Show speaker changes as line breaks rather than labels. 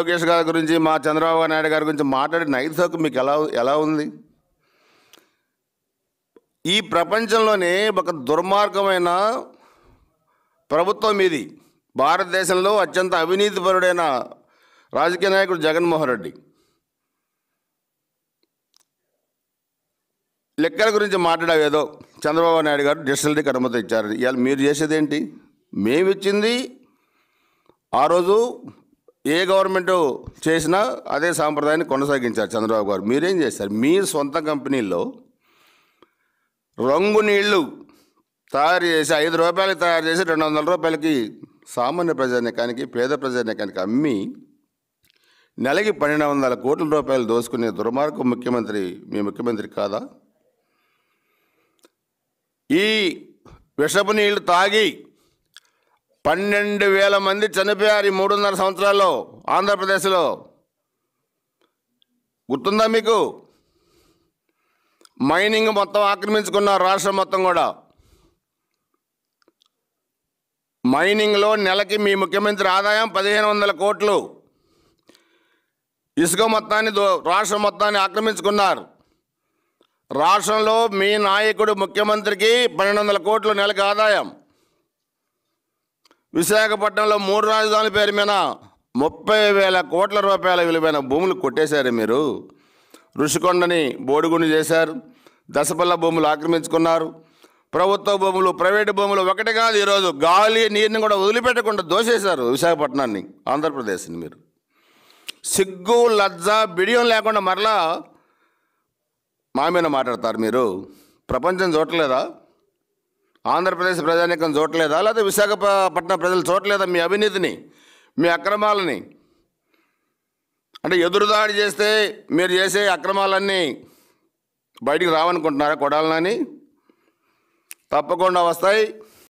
లోకేష్ గారి గురించి మా చంద్రబాబు నాయుడు గారి గురించి మాట్లాడిన ఐదు సోకు మీకు ఎలా ఎలా ఉంది ఈ ప్రపంచంలోనే ఒక దుర్మార్గమైన ప్రభుత్వం ఇది భారతదేశంలో అత్యంత అవినీతిపరుడైన రాజకీయ నాయకుడు జగన్మోహన్ రెడ్డి లెక్కల గురించి మాట్లాడేదో చంద్రబాబు నాయుడు గారు డిస్టల్టీకి అనుమతి ఇచ్చారు ఇవాళ మీరు చేసేది ఏంటి మేమిచ్చింది ఆ రోజు ఏ గవర్నమెంట్ చేసినా అదే సాంప్రదాయాన్ని కొనసాగించారు చంద్రబాబు గారు మీరేం చేశారు మీ సొంత కంపెనీల్లో రంగు నీళ్లు తయారు చేసి ఐదు రూపాయలకి తయారు చేసి రెండు వందల రూపాయలకి సామాన్య ప్రజానికానికి పేద ప్రజానికానికి అమ్మి నెలకి పన్నెండు వందల కోట్ల రూపాయలు దోసుకునే దుర్మార్గం ముఖ్యమంత్రి మీ ముఖ్యమంత్రి కాదా ఈ విషపు నీళ్లు తాగి పన్నెండు వేల మంది చనిపోయారు ఈ మూడున్నర సంవత్సరాల్లో ఆంధ్రప్రదేశ్లో గుర్తుందా మీకు మైనింగ్ మొత్తం ఆక్రమించుకున్నారు రాష్ట్రం మొత్తం కూడా మైనింగ్లో నెలకి మీ ముఖ్యమంత్రి ఆదాయం పదిహేను వందల కోట్లు ఇసుక మొత్తాన్ని రాష్ట్రం మొత్తాన్ని ఆక్రమించుకున్నారు రాష్ట్రంలో మీ నాయకుడు ముఖ్యమంత్రికి పన్నెండు వందల కోట్లు నెలకు ఆదాయం విశాఖపట్నంలో మూడు రాజధానుల పేరు మీద ముప్పై వేల కోట్ల రూపాయల విలువైన భూములు కొట్టేశారు మీరు ఋషికొండని బోడుగుని చేశారు దశపల్ల భూములు ఆక్రమించుకున్నారు ప్రభుత్వ భూములు ప్రైవేటు భూములు ఒకటి కాదు ఈరోజు గాలి నీరుని కూడా వదిలిపెట్టకుండా దోసేశారు విశాఖపట్నాన్ని ఆంధ్రప్రదేశ్ని మీరు సిగ్గు లజ్జ బిడియం లేకుండా మరలా మా మీద మాట్లాడతారు మీరు ప్రపంచం చూడలేదా ఆంధ్రప్రదేశ్ ప్రజానీకం చూడలేదా లేదా విశాఖపట్నం ప్రజలు చూడలేదా మీ అవినీతిని మీ అక్రమాలని అంటే ఎదురుదాడి చేస్తే మీరు చేసే అక్రమాలన్నీ బయటికి రావనుకుంటున్నారా కొడాలని తప్పకుండా వస్తాయి